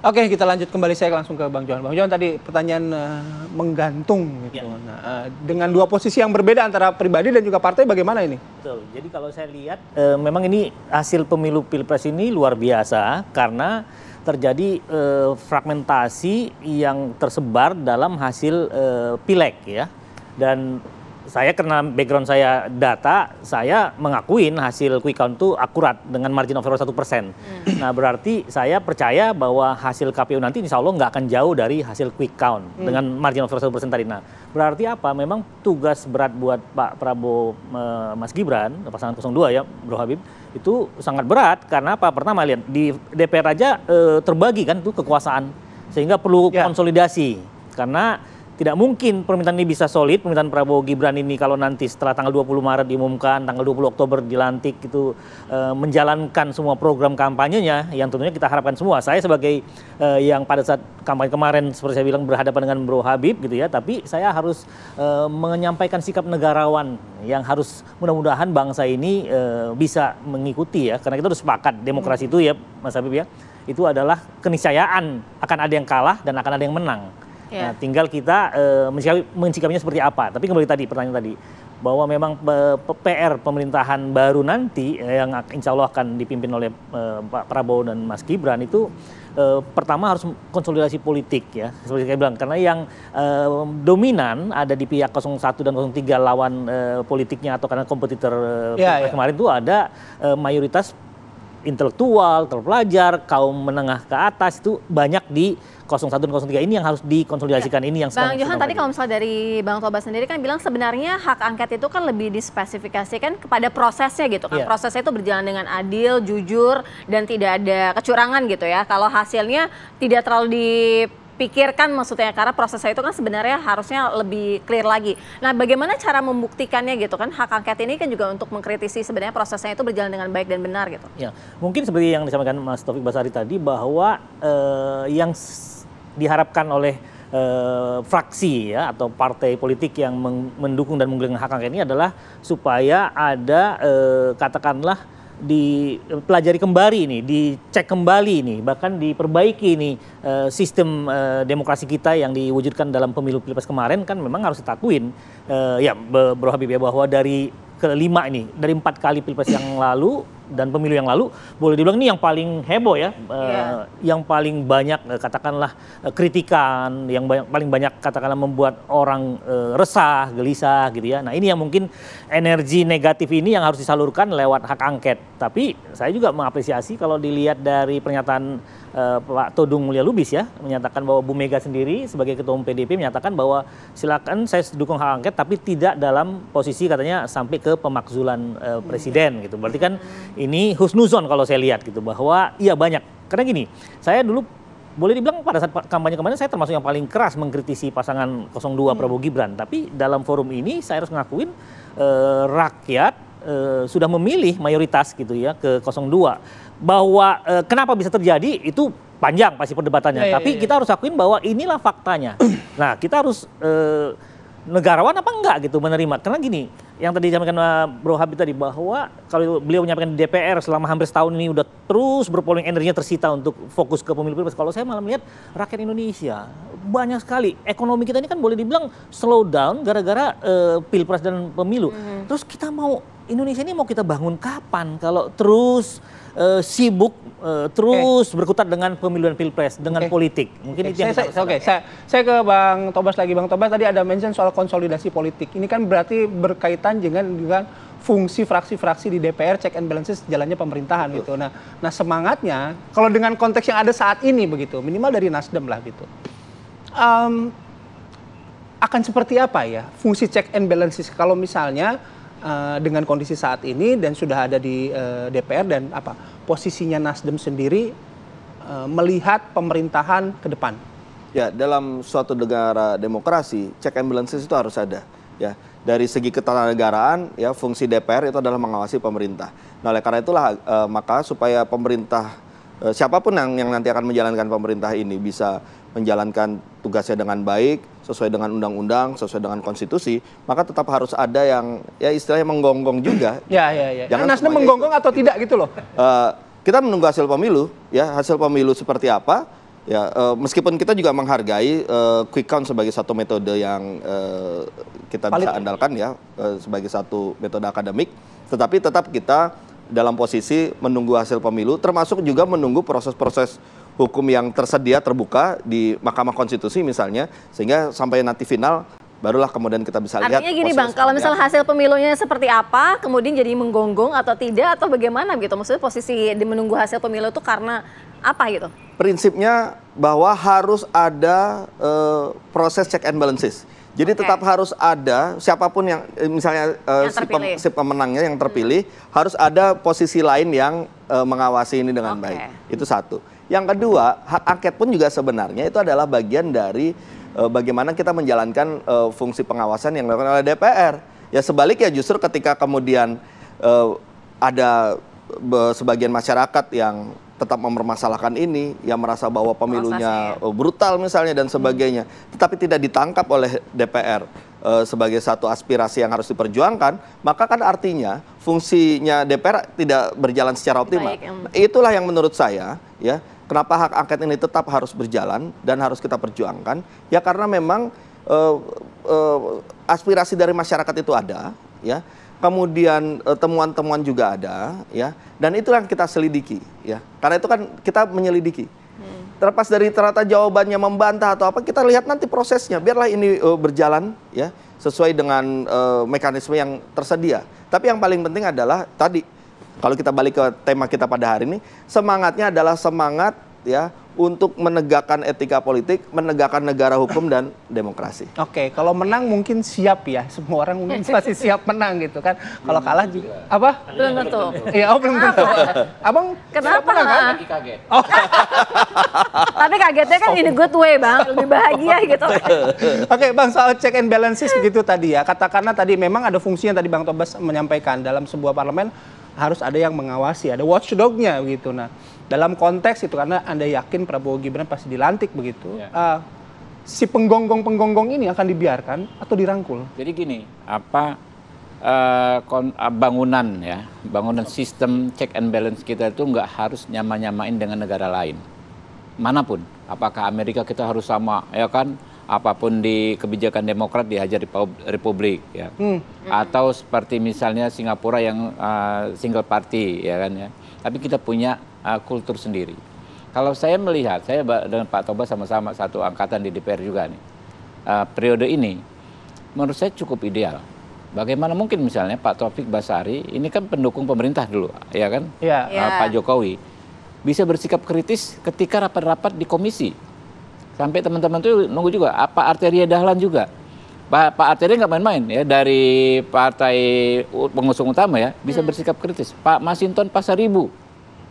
Oke, kita lanjut kembali saya langsung ke Bang Johan. Bang Johan tadi pertanyaan uh, menggantung gitu. Ya. Nah, uh, dengan dua posisi yang berbeda antara pribadi dan juga partai bagaimana ini? Betul. Jadi kalau saya lihat uh, memang ini hasil pemilu Pilpres ini luar biasa karena terjadi uh, fragmentasi yang tersebar dalam hasil uh, Pileg ya. Dan saya karena background saya data, saya mengakuin hasil quick count itu akurat dengan margin of error satu persen. Hmm. Nah berarti saya percaya bahwa hasil KPU nanti insya Allah nggak akan jauh dari hasil quick count hmm. dengan margin of error satu persen tadi. Nah berarti apa? Memang tugas berat buat Pak Prabowo, Mas Gibran, pasangan 02 ya, Bro Habib, itu sangat berat karena apa? Pertama lihat di DPR aja e, terbagi kan itu kekuasaan sehingga perlu ya. konsolidasi karena tidak mungkin permintaan ini bisa solid permintaan Prabowo Gibran ini kalau nanti setelah tanggal 20 Maret diumumkan tanggal 20 Oktober dilantik itu e, menjalankan semua program kampanyenya yang tentunya kita harapkan semua saya sebagai e, yang pada saat kampanye kemarin seperti saya bilang berhadapan dengan Bro Habib gitu ya tapi saya harus e, menyampaikan sikap negarawan yang harus mudah-mudahan bangsa ini e, bisa mengikuti ya karena kita harus sepakat demokrasi hmm. itu ya Mas Habib ya itu adalah keniscayaan akan ada yang kalah dan akan ada yang menang Yeah. Nah, ya. tinggal kita uh, mencikapinya seperti apa. Tapi kembali tadi pertanyaan tadi bahwa memang PR pemerintahan baru nanti eh, yang insya Allah akan dipimpin oleh eh, Pak Prabowo dan Mas Gibran itu pertama harus konsolidasi politik ya seperti saya bilang karena yang dominan ada di pihak 01 dan 03 lawan politiknya atau karena kompetitor ya, ya, kemarin itu ada mayoritas intelektual, terpelajar, kaum menengah ke atas itu banyak di 01 dan 03 ini yang harus dikonsolidasikan ya. ini yang Bang Johan tadi kalau misalnya dari Bang Toba sendiri kan bilang sebenarnya hak angket itu kan lebih dispesifikasikan kepada prosesnya gitu kan. Ya. Prosesnya itu berjalan dengan adil, jujur dan tidak ada kecurangan gitu ya. Kalau hasilnya tidak terlalu di pikirkan maksudnya karena prosesnya itu kan sebenarnya harusnya lebih clear lagi. Nah, bagaimana cara membuktikannya gitu kan hak angket ini kan juga untuk mengkritisi sebenarnya prosesnya itu berjalan dengan baik dan benar gitu. Ya, mungkin seperti yang disampaikan Mas Taufik Basari tadi bahwa eh, yang diharapkan oleh eh, fraksi ya atau partai politik yang mendukung dan menggulingkan hak angket ini adalah supaya ada eh, katakanlah dipelajari kembali ini, dicek kembali ini, bahkan diperbaiki ini eh, sistem eh, demokrasi kita yang diwujudkan dalam pemilu pilpres kemarin kan memang harus ditakuin eh, ya Bro Habib ya bahwa dari kelima ini dari empat kali pilpres yang lalu dan pemilu yang lalu boleh dibilang ini yang paling heboh ya, yeah. Iya. uh, yang paling banyak uh, katakanlah uh, kritikan, yang banyak, paling banyak katakanlah membuat orang uh, resah, gelisah gitu ya. Nah ini yang mungkin energi negatif ini yang harus disalurkan lewat hak angket. Tapi saya juga mengapresiasi kalau dilihat dari pernyataan uh, Pak Todung Mulia Lubis ya menyatakan bahwa Bu Mega sendiri sebagai ketua umum PDP menyatakan bahwa silakan saya dukung hak angket tapi tidak dalam posisi katanya sampai ke pemakzulan uh, presiden gitu. Berarti kan ini husnuzon kalau saya lihat gitu bahwa iya banyak. Karena gini, saya dulu boleh dibilang pada saat kampanye kemarin saya termasuk yang paling keras mengkritisi pasangan 02 hmm. Prabowo Gibran, tapi dalam forum ini saya harus ngakuin uh, rakyat Uh, sudah memilih mayoritas gitu ya ke 02 bahwa e, kenapa bisa terjadi itu panjang pasti perdebatannya. Ya, Tapi ya, ya. kita harus akuin bahwa inilah faktanya. nah, kita harus e, negarawan apa enggak gitu menerima. Karena gini, yang tadi disampaikan eh, Bro Habib tadi bahwa kalau beliau menyampaikan di DPR selama hampir setahun ini udah terus berpoling energinya tersita untuk fokus ke pemilu pilpres. Kalau saya malah melihat rakyat Indonesia banyak sekali. Ekonomi kita ini kan boleh dibilang slow down gara-gara uh, pilpres dan pemilu. Hmm. Terus kita mau Indonesia ini mau kita bangun kapan kalau terus uh, sibuk uh, terus okay. berkutat dengan pemilu dan pilpres dengan okay. politik. Mungkin okay. itu yang saya, saya Oke, okay. saya saya ke Bang Tobas lagi. Bang Tobas tadi ada mention soal konsolidasi politik. Ini kan berarti berkaitan dengan dengan fungsi fraksi-fraksi di DPR check and balances jalannya pemerintahan gitu. Nah, nah semangatnya kalau dengan konteks yang ada saat ini begitu, minimal dari Nasdem lah gitu um, akan seperti apa ya fungsi check and balances kalau misalnya uh, dengan kondisi saat ini dan sudah ada di uh, eh, DPR dan apa posisinya Nasdem sendiri uh, melihat pemerintahan ke depan? Ya dalam suatu negara demokrasi check and balances itu harus ada ya dari segi ketatanegaraan ya fungsi DPR itu adalah mengawasi pemerintah. Nah oleh karena itulah uh, maka supaya pemerintah Eh, siapapun yang, yang nanti akan menjalankan pemerintah ini bisa menjalankan tugasnya dengan baik, sesuai dengan undang-undang, sesuai dengan konstitusi, maka tetap harus ada yang ya istilahnya menggonggong juga. ya, ya, ya. Jangan Nasdem menggonggong itu, atau tidak gitu loh. Uh, kita menunggu hasil pemilu, ya hasil pemilu seperti apa. Ya, uh, meskipun kita juga menghargai uh, quick count sebagai satu metode yang uh, kita Palit. bisa andalkan ya, uh, sebagai satu metode akademik, tetapi tetap kita dalam posisi menunggu hasil pemilu, termasuk juga menunggu proses-proses hukum yang tersedia terbuka di Mahkamah Konstitusi misalnya, sehingga sampai nanti final barulah kemudian kita bisa Artinya lihat. Artinya gini bang, kalau misal hasil pemilunya seperti apa, kemudian jadi menggonggong atau tidak atau bagaimana gitu? Maksudnya posisi di menunggu hasil pemilu itu karena apa gitu? Prinsipnya bahwa harus ada uh, proses check and balances. Jadi okay. tetap harus ada siapapun yang eh, misalnya eh, yang si, pem, si pemenangnya yang terpilih hmm. harus ada posisi lain yang uh, mengawasi ini dengan okay. baik. Itu satu. Yang kedua, hak angket pun juga sebenarnya itu adalah bagian dari uh, bagaimana kita menjalankan uh, fungsi pengawasan yang dilakukan oleh DPR. Ya sebaliknya justru ketika kemudian uh, ada sebagian masyarakat yang tetap mempermasalahkan ini, yang merasa bahwa pemilunya Prosesnya. Ya. Eh, brutal misalnya dan sebagainya, hmm. tetapi tidak ditangkap oleh DPR e, eh, sebagai satu aspirasi yang harus diperjuangkan, maka kan artinya fungsinya DPR tidak berjalan secara optimal. Baik, Itulah yang menurut saya ya, kenapa hak angket ini tetap harus berjalan dan harus kita perjuangkan ya karena memang e, e, aspirasi dari masyarakat itu ada ya kemudian eh, temuan-temuan juga ada ya dan itu yang kita selidiki ya karena itu kan kita menyelidiki hmm. terlepas dari ternyata jawabannya membantah atau apa kita lihat nanti prosesnya biarlah ini uh, berjalan ya sesuai dengan uh, mekanisme yang tersedia tapi yang paling penting adalah tadi kalau kita balik ke tema kita pada hari ini semangatnya adalah semangat ya untuk menegakkan etika politik, menegakkan negara hukum dan demokrasi. Oke, okay, kalau menang mungkin siap ya, semua orang mungkin pasti siap menang gitu kan. Kalau kalah juga apa? Belum tentu. Iya, oh, belum tentu. Abang kenapa menang, kan? Lagi kaget. Oh. Tapi kagetnya kan ini good way, Bang. Lebih bahagia gitu. Oke, okay, Bang, soal check and balances gitu tadi ya. Katakanlah tadi memang ada fungsinya tadi Bang Tobas menyampaikan dalam sebuah parlemen harus ada yang mengawasi, ada watchdognya begitu. Nah, dalam konteks itu karena anda yakin Prabowo Gibran pasti dilantik begitu, yeah. Ya. uh, si penggonggong-penggonggong ini akan dibiarkan atau dirangkul? Jadi gini, apa uh, kon, uh, bangunan ya, bangunan sistem check and balance kita itu nggak harus nyama-nyamain dengan negara lain, manapun. Apakah Amerika kita harus sama, ya kan? apapun di kebijakan Demokrat dihajar Republik ya. Hmm. Atau seperti misalnya Singapura yang uh, single party ya kan ya. Tapi kita punya uh, kultur sendiri. Kalau saya melihat, saya dengan Pak Toba sama-sama satu angkatan di DPR juga nih. Uh, periode ini menurut saya cukup ideal. Bagaimana mungkin misalnya Pak Taufik Basari ini kan pendukung pemerintah dulu, ya kan? Uh, Pak iya. Jokowi bisa bersikap kritis ketika rapat-rapat di komisi sampai teman-teman tuh nunggu juga apa arteria dahlan juga Pak, Pak Arteria nggak main-main ya dari partai pengusung utama ya bisa hmm. bersikap kritis. Pak Masinton Pasaribu,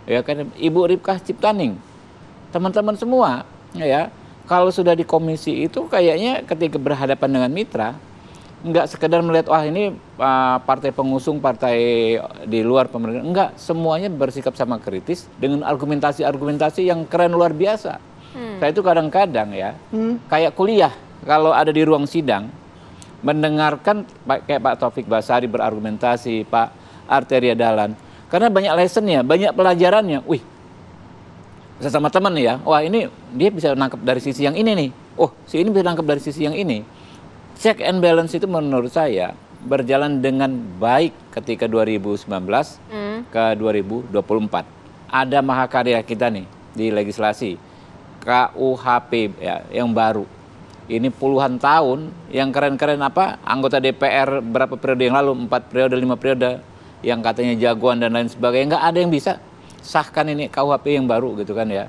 ya kan Ibu Ripka Ciptaning, teman-teman semua ya kalau sudah di komisi itu kayaknya ketika berhadapan dengan mitra nggak sekedar melihat wah ini uh, partai pengusung partai di luar pemerintah enggak semuanya bersikap sama kritis dengan argumentasi-argumentasi yang keren luar biasa Hmm. Saya itu kadang-kadang ya, hmm. kayak kuliah kalau ada di ruang sidang, mendengarkan kayak Pak Taufik Basari berargumentasi, Pak Arteria Dalan, karena banyak lesson lessonnya, banyak pelajarannya. Wih, sama teman ya, wah ini dia bisa nangkep dari sisi yang ini nih. Oh, si ini bisa nangkep dari sisi yang ini. Check and balance itu menurut saya berjalan dengan baik ketika 2019 hmm. ke 2024. Ada mahakarya kita nih di legislasi KUHP ya, yang baru. Ini puluhan tahun, yang keren-keren apa? Anggota DPR berapa periode yang lalu, empat periode, lima periode, yang katanya jagoan dan lain sebagainya, nggak ada yang bisa sahkan ini KUHP yang baru gitu kan ya.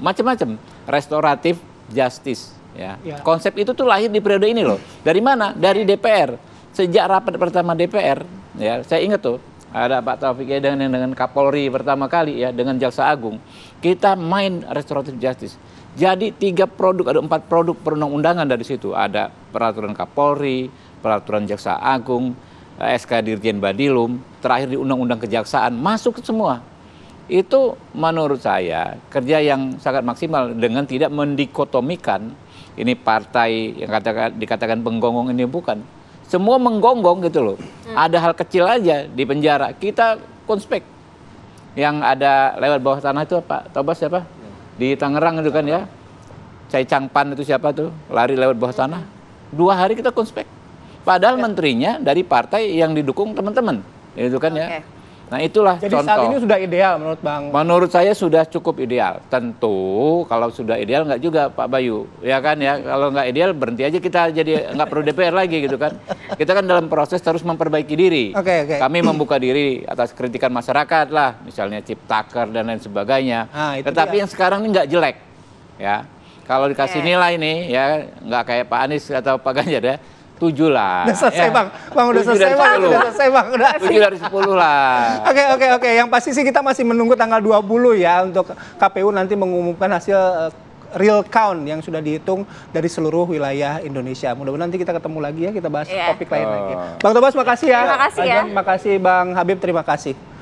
Macam-macam, restoratif justice ya. ya. Konsep itu tuh lahir di periode ini loh. Dari mana? Dari DPR. Sejak rapat pertama DPR, ya, saya ingat tuh ada Pak Taufik ya dengan dengan Kapolri pertama kali ya dengan Jaksa Agung kita main restoratif justice jadi tiga produk, ada empat produk perundang-undangan dari situ. Ada peraturan Kapolri, peraturan Jaksa Agung, eh, SK Dirjen Badilum, terakhir di Undang-Undang Kejaksaan, masuk semua. Itu menurut saya kerja yang sangat maksimal dengan tidak mendikotomikan ini partai yang katakan, dikatakan penggonggong ini bukan. Semua menggonggong gitu loh. Hmm. Ada hal kecil aja di penjara, kita konspek. Yang ada lewat bawah tanah itu apa? Tobas siapa? di Tangerang itu kan ya Cai Cangpan itu siapa tuh lari lewat bawah tanah dua hari kita konspek padahal ya. menterinya dari partai yang didukung teman-teman itu kan okay. ya Nah itulah Jadi contoh. saat ini sudah ideal menurut Bang? Menurut saya sudah cukup ideal. Tentu kalau sudah ideal nggak juga Pak Bayu. Ya kan ya, kalau nggak ideal berhenti aja kita jadi nggak perlu DPR lagi gitu kan. Kita kan dalam proses terus memperbaiki diri. Okay, okay. Kami membuka diri atas kritikan masyarakat lah, misalnya ciptaker dan lain sebagainya. Nah, Tetapi dia. yang sekarang ini nggak jelek. Ya, kalau dikasih nilai nih ya nggak kayak Pak Anies atau Pak Ganjar ya Tujuh lah. Udah selesai ya. bang, bang udah selesai bang, udah selesai bang, udah. Tujuh dari sepuluh lah. Oke okay, oke okay, oke, okay. yang pasti sih kita masih menunggu tanggal 20 ya untuk KPU nanti mengumumkan hasil eh, real count yang sudah dihitung dari seluruh wilayah Indonesia. Mudah-mudahan nanti kita ketemu lagi ya, kita bahas yeah. topik lain oh. lagi. Bang Tobas makasih ya. Terima kasih ya. makasih Bang Habib, terima kasih.